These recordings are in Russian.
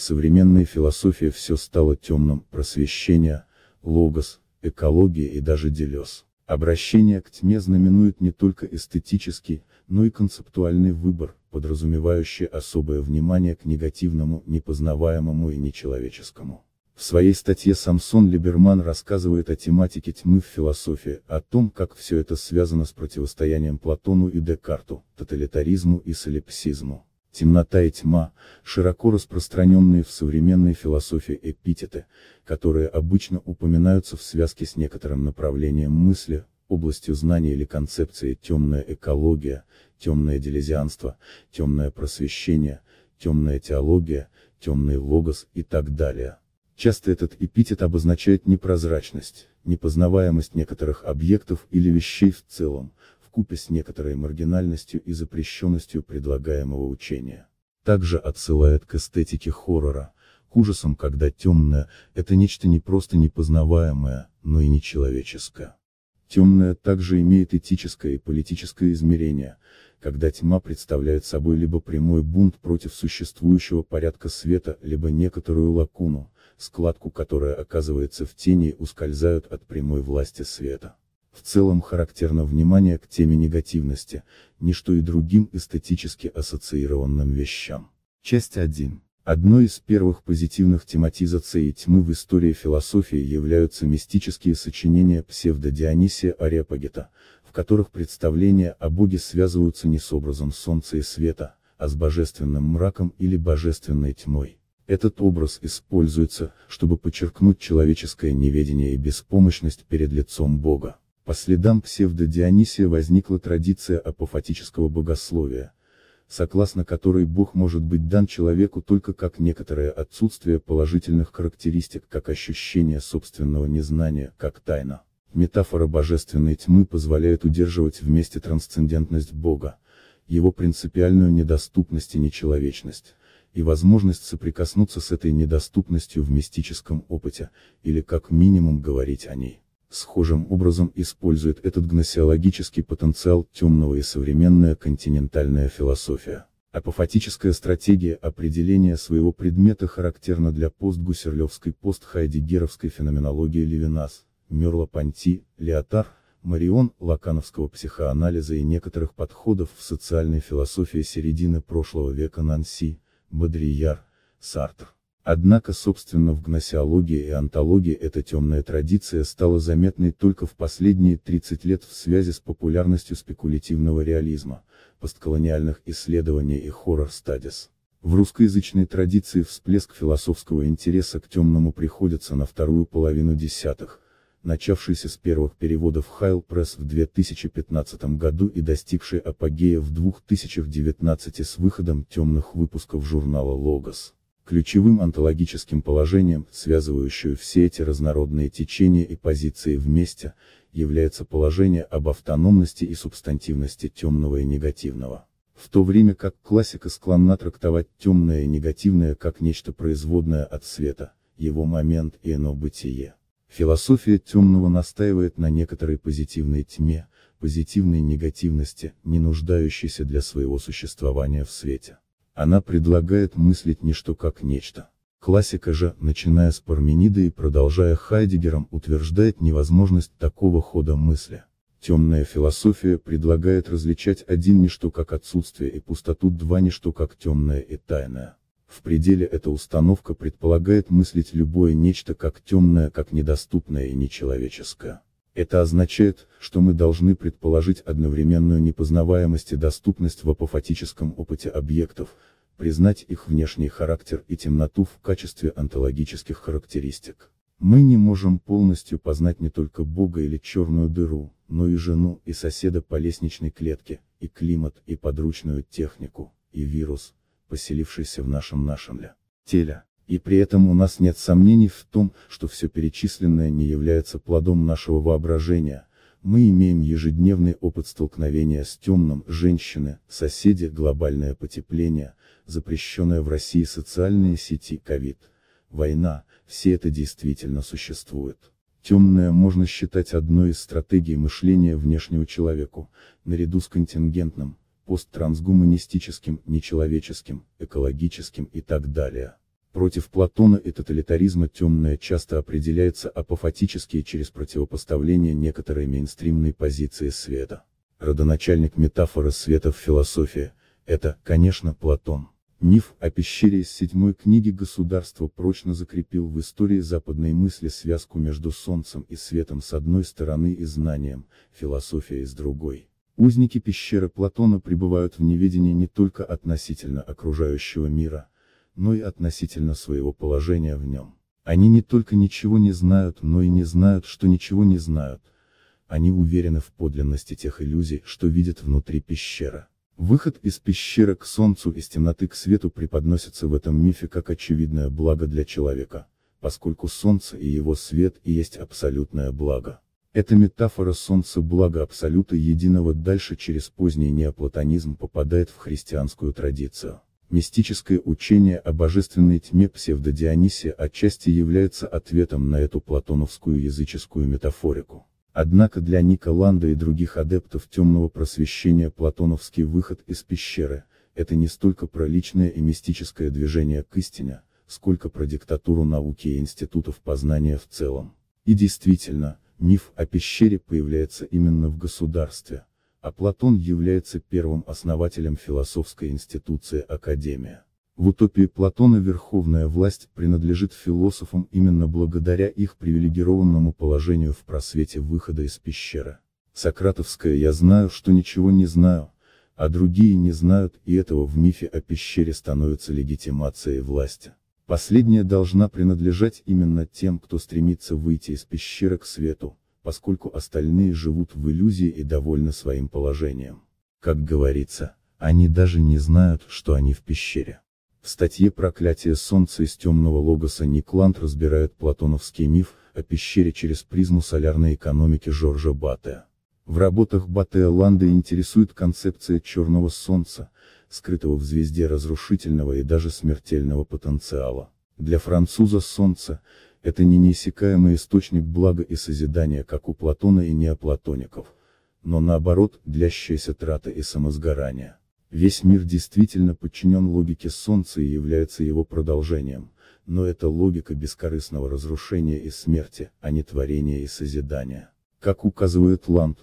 в современной философии все стало темным, просвещение, логос, экология и даже делес. Обращение к тьме знаменует не только эстетический, но и концептуальный выбор, подразумевающий особое внимание к негативному, непознаваемому и нечеловеческому. В своей статье Самсон Либерман рассказывает о тематике тьмы в философии, о том, как все это связано с противостоянием Платону и Декарту, тоталитаризму и солипсизму. Темнота и тьма – широко распространенные в современной философии эпитеты, которые обычно упоминаются в связке с некоторым направлением мысли, областью знания или концепции темная экология, темное делезианство, темное просвещение, темная теология, темный логос и так далее. Часто этот эпитет обозначает непрозрачность, непознаваемость некоторых объектов или вещей в целом, вкупе с некоторой маргинальностью и запрещенностью предлагаемого учения. Также отсылает к эстетике хоррора, к ужасам, когда темное – это нечто не просто непознаваемое, но и нечеловеческое. Темное также имеет этическое и политическое измерение, когда тьма представляет собой либо прямой бунт против существующего порядка света, либо некоторую лакуну, складку которая оказывается в тени и ускользают от прямой власти света. В целом характерно внимание к теме негативности, ничто и другим эстетически ассоциированным вещам. Часть 1. Одной из первых позитивных тематизаций тьмы в истории философии являются мистические сочинения псевдо Дионисия Ариапагита, в которых представления о Боге связываются не с образом солнца и света, а с божественным мраком или божественной тьмой. Этот образ используется, чтобы подчеркнуть человеческое неведение и беспомощность перед лицом Бога. По следам псевдо-Дионисия возникла традиция апофатического богословия, согласно которой Бог может быть дан человеку только как некоторое отсутствие положительных характеристик, как ощущение собственного незнания, как тайна. Метафора божественной тьмы позволяет удерживать вместе трансцендентность Бога, его принципиальную недоступность и нечеловечность, и возможность соприкоснуться с этой недоступностью в мистическом опыте, или как минимум говорить о ней схожим образом использует этот гносеологический потенциал темного и современная континентальная философия. Апофатическая стратегия определения своего предмета характерна для постгусерлевской постхайдегеровской феноменологии Левинас, мерло панти Леотар, Марион, лакановского психоанализа и некоторых подходов в социальной философии середины прошлого века Нанси, Бодрияр, Сартр. Однако собственно в гносеологии и антологии эта темная традиция стала заметной только в последние 30 лет в связи с популярностью спекулятивного реализма, постколониальных исследований и хоррор-стадис. В русскоязычной традиции всплеск философского интереса к темному приходится на вторую половину десятых, начавшийся с первых переводов Хайл Пресс в 2015 году и достигший апогея в 2019 с выходом темных выпусков журнала «Логос» ключевым онтологическим положением, связывающую все эти разнородные течения и позиции вместе, является положение об автономности и субстантивности темного и негативного. В то время как классика склонна трактовать темное и негативное как нечто производное от света, его момент и ино бытие. Философия темного настаивает на некоторой позитивной тьме, позитивной негативности, не нуждающейся для своего существования в свете. Она предлагает мыслить ничто как нечто. Классика же, начиная с Парменида и продолжая Хайдегером, утверждает невозможность такого хода мысли. Темная философия предлагает различать один ничто как отсутствие и пустоту, два ничто как темное и тайное. В пределе эта установка предполагает мыслить любое нечто как темное, как недоступное и нечеловеческое. Это означает, что мы должны предположить одновременную непознаваемость и доступность в апофатическом опыте объектов, признать их внешний характер и темноту в качестве онтологических характеристик. Мы не можем полностью познать не только Бога или черную дыру, но и жену, и соседа по лестничной клетке, и климат, и подручную технику, и вирус, поселившийся в нашем нашем ли теле и при этом у нас нет сомнений в том, что все перечисленное не является плодом нашего воображения, мы имеем ежедневный опыт столкновения с темным, женщины, соседи, глобальное потепление, запрещенное в России социальные сети ковид, война, все это действительно существует. Темное можно считать одной из стратегий мышления внешнего человеку, наряду с контингентным, посттрансгуманистическим, нечеловеческим, экологическим и так далее. Против Платона и тоталитаризма темное часто определяется апофатически через противопоставление некоторой мейнстримной позиции света. Родоначальник метафоры света в философии – это, конечно, Платон. Миф о пещере из седьмой книги государства прочно закрепил в истории западной мысли связку между солнцем и светом с одной стороны и знанием, философией с другой. Узники пещеры Платона пребывают в неведении не только относительно окружающего мира, но и относительно своего положения в нем. Они не только ничего не знают, но и не знают, что ничего не знают. Они уверены в подлинности тех иллюзий, что видят внутри пещеры. Выход из пещеры к солнцу, из темноты к свету преподносится в этом мифе как очевидное благо для человека, поскольку солнце и его свет и есть абсолютное благо. Эта метафора солнца блага абсолюта единого дальше через поздний неоплатонизм попадает в христианскую традицию. Мистическое учение о божественной тьме псевдодионисе отчасти является ответом на эту платоновскую языческую метафорику. Однако для Ника Ланда и других адептов темного просвещения платоновский выход из пещеры – это не столько про личное и мистическое движение к истине, сколько про диктатуру науки и институтов познания в целом. И действительно, миф о пещере появляется именно в государстве, а Платон является первым основателем философской институции Академия. В утопии Платона верховная власть принадлежит философам именно благодаря их привилегированному положению в просвете выхода из пещеры. Сократовская «я знаю, что ничего не знаю», а другие не знают, и этого в мифе о пещере становится легитимацией власти. Последняя должна принадлежать именно тем, кто стремится выйти из пещеры к свету, поскольку остальные живут в иллюзии и довольны своим положением. Как говорится, они даже не знают, что они в пещере. В статье «Проклятие Солнца из темного логоса» Никланд разбирает платоновский миф о пещере через призму солярной экономики Жоржа Батте. В работах Батте Ланды интересует концепция черного солнца, скрытого в звезде разрушительного и даже смертельного потенциала. Для француза солнце это не неиссякаемый источник блага и созидания как у Платона и неоплатоников, но наоборот, длящаяся трата и самосгорание. Весь мир действительно подчинен логике Солнца и является его продолжением, но это логика бескорыстного разрушения и смерти, а не творения и созидания. Как указывает Ланд,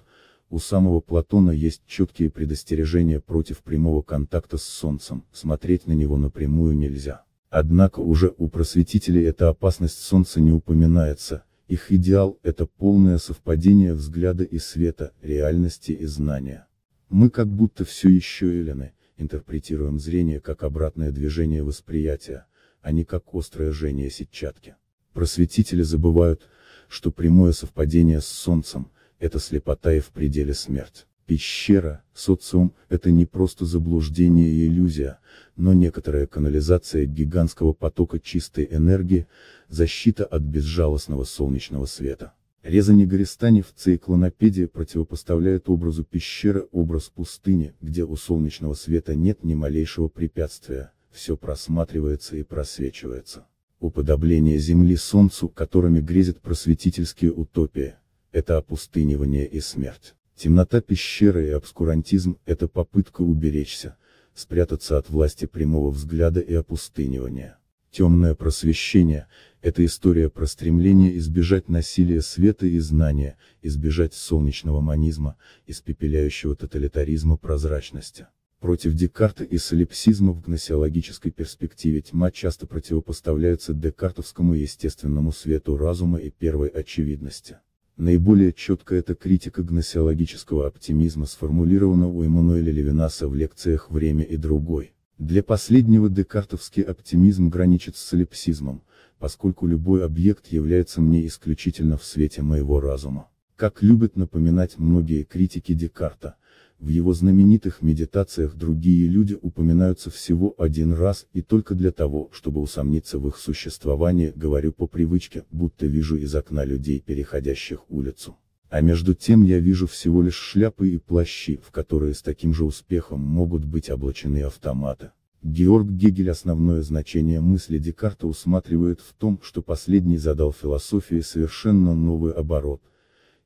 у самого Платона есть четкие предостережения против прямого контакта с Солнцем, смотреть на него напрямую нельзя. Однако уже у просветителей эта опасность Солнца не упоминается, их идеал – это полное совпадение взгляда и света, реальности и знания. Мы как будто все еще эллины, интерпретируем зрение как обратное движение восприятия, а не как острое жжение сетчатки. Просветители забывают, что прямое совпадение с Солнцем – это слепота и в пределе смерть. Пещера, социум, это не просто заблуждение и иллюзия, но некоторая канализация гигантского потока чистой энергии, защита от безжалостного солнечного света. Резани Гористаневцы и клонопедия противопоставляют образу пещеры образ пустыни, где у солнечного света нет ни малейшего препятствия, все просматривается и просвечивается. Уподобление Земли Солнцу, которыми грезят просветительские утопии, это опустынивание и смерть. Темнота пещеры и обскурантизм – это попытка уберечься, спрятаться от власти прямого взгляда и опустынивания. Темное просвещение – это история про стремление избежать насилия света и знания, избежать солнечного манизма, испепеляющего тоталитаризма прозрачности. Против Декарта и солипсизма в гносеологической перспективе тьма часто противопоставляются декартовскому естественному свету разума и первой очевидности. Наиболее четко эта критика гносеологического оптимизма сформулирована у Эммануэля Левинаса в лекциях «Время и другой». Для последнего декартовский оптимизм граничит с солипсизмом, поскольку любой объект является мне исключительно в свете моего разума. Как любят напоминать многие критики Декарта, в его знаменитых медитациях другие люди упоминаются всего один раз и только для того, чтобы усомниться в их существовании, говорю по привычке, будто вижу из окна людей, переходящих улицу. А между тем я вижу всего лишь шляпы и плащи, в которые с таким же успехом могут быть облачены автоматы. Георг Гегель основное значение мысли Декарта усматривает в том, что последний задал философии совершенно новый оборот.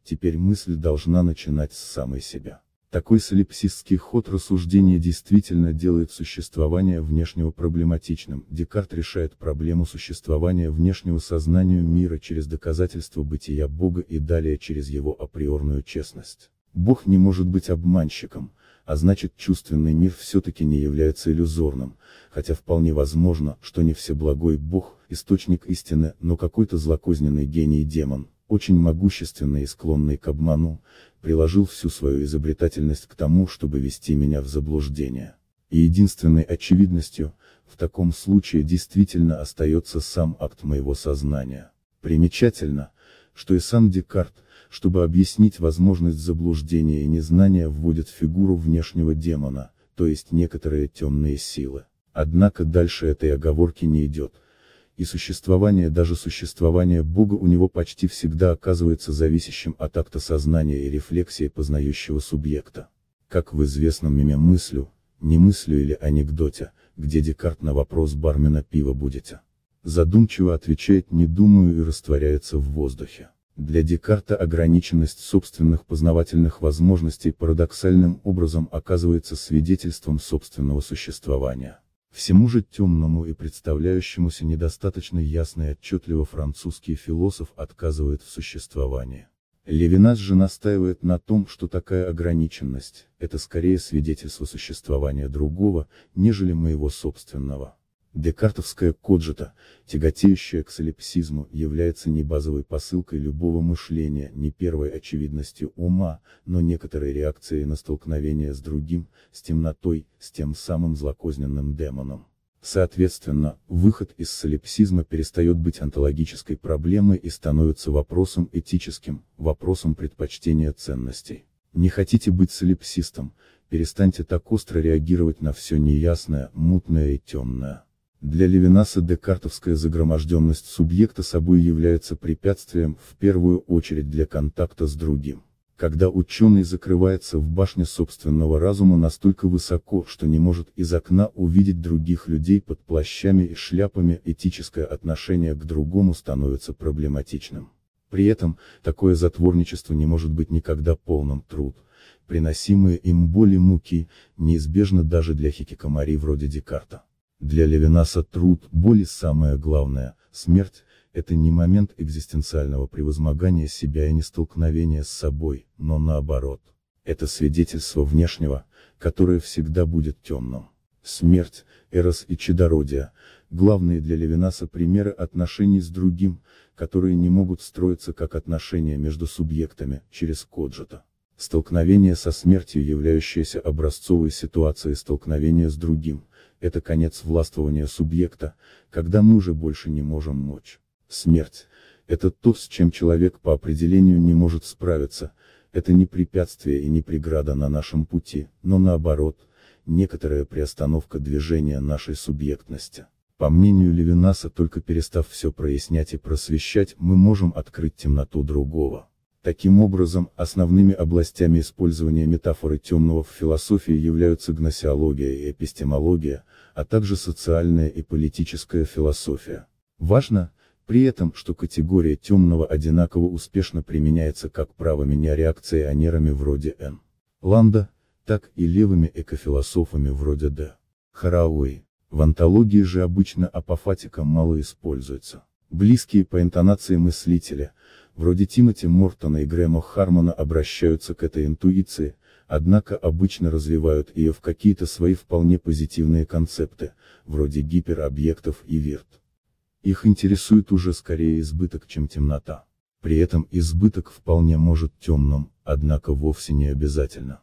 Теперь мысль должна начинать с самой себя. Такой солипсистский ход рассуждения действительно делает существование внешнего проблематичным, Декарт решает проблему существования внешнего сознанию мира через доказательство бытия Бога и далее через его априорную честность. Бог не может быть обманщиком, а значит чувственный мир все-таки не является иллюзорным, хотя вполне возможно, что не всеблагой Бог, источник истины, но какой-то злокозненный гений-демон очень могущественный и склонный к обману, приложил всю свою изобретательность к тому, чтобы вести меня в заблуждение. И единственной очевидностью, в таком случае действительно остается сам акт моего сознания. Примечательно, что и сам Декарт, чтобы объяснить возможность заблуждения и незнания вводит фигуру внешнего демона, то есть некоторые темные силы. Однако дальше этой оговорки не идет, и существование даже существование Бога у него почти всегда оказывается зависящим от акта сознания и рефлексии познающего субъекта. Как в известном меме мыслю, не мыслю или анекдоте, где Декарт на вопрос бармена пива будете. Задумчиво отвечает «не думаю» и растворяется в воздухе. Для Декарта ограниченность собственных познавательных возможностей парадоксальным образом оказывается свидетельством собственного существования. Всему же темному и представляющемуся недостаточно ясно и отчетливо французский философ отказывает в существовании. Левинас же настаивает на том, что такая ограниченность – это скорее свидетельство существования другого, нежели моего собственного. Декартовская коджета, тяготеющая к солипсизму, является не базовой посылкой любого мышления, не первой очевидностью ума, но некоторой реакцией на столкновение с другим, с темнотой, с тем самым злокозненным демоном. Соответственно, выход из солипсизма перестает быть онтологической проблемой и становится вопросом этическим, вопросом предпочтения ценностей. Не хотите быть солипсистом, перестаньте так остро реагировать на все неясное, мутное и темное. Для Левинаса декартовская загроможденность субъекта собой является препятствием, в первую очередь для контакта с другим. Когда ученый закрывается в башне собственного разума настолько высоко, что не может из окна увидеть других людей под плащами и шляпами, этическое отношение к другому становится проблематичным. При этом, такое затворничество не может быть никогда полным труд, приносимые им боли муки, неизбежно даже для хикикомари вроде Декарта. Для Левинаса труд, боль и самое главное, смерть, это не момент экзистенциального превозмогания себя и не столкновения с собой, но наоборот. Это свидетельство внешнего, которое всегда будет темным. Смерть, Эрос и Чедородия – главные для Левинаса примеры отношений с другим, которые не могут строиться как отношения между субъектами, через Коджета. Столкновение со смертью являющееся образцовой ситуацией столкновения с другим – это конец властвования субъекта, когда мы уже больше не можем мочь. Смерть – это то, с чем человек по определению не может справиться, это не препятствие и не преграда на нашем пути, но наоборот, некоторая приостановка движения нашей субъектности. По мнению Левинаса, только перестав все прояснять и просвещать, мы можем открыть темноту другого. Таким образом, основными областями использования метафоры темного в философии являются гносеология и эпистемология, а также социальная и политическая философия. Важно, при этом, что категория темного одинаково успешно применяется как правыми неореакционерами вроде Н. Ланда, так и левыми экофилософами вроде Д. Харауэй. В антологии же обычно апофатика мало используется. Близкие по интонации мыслителя – Вроде Тимоти Мортона и Грэма Хармона обращаются к этой интуиции, однако обычно развивают ее в какие-то свои вполне позитивные концепты, вроде гиперобъектов и верт. Их интересует уже скорее избыток, чем темнота. При этом избыток вполне может темным, однако вовсе не обязательно.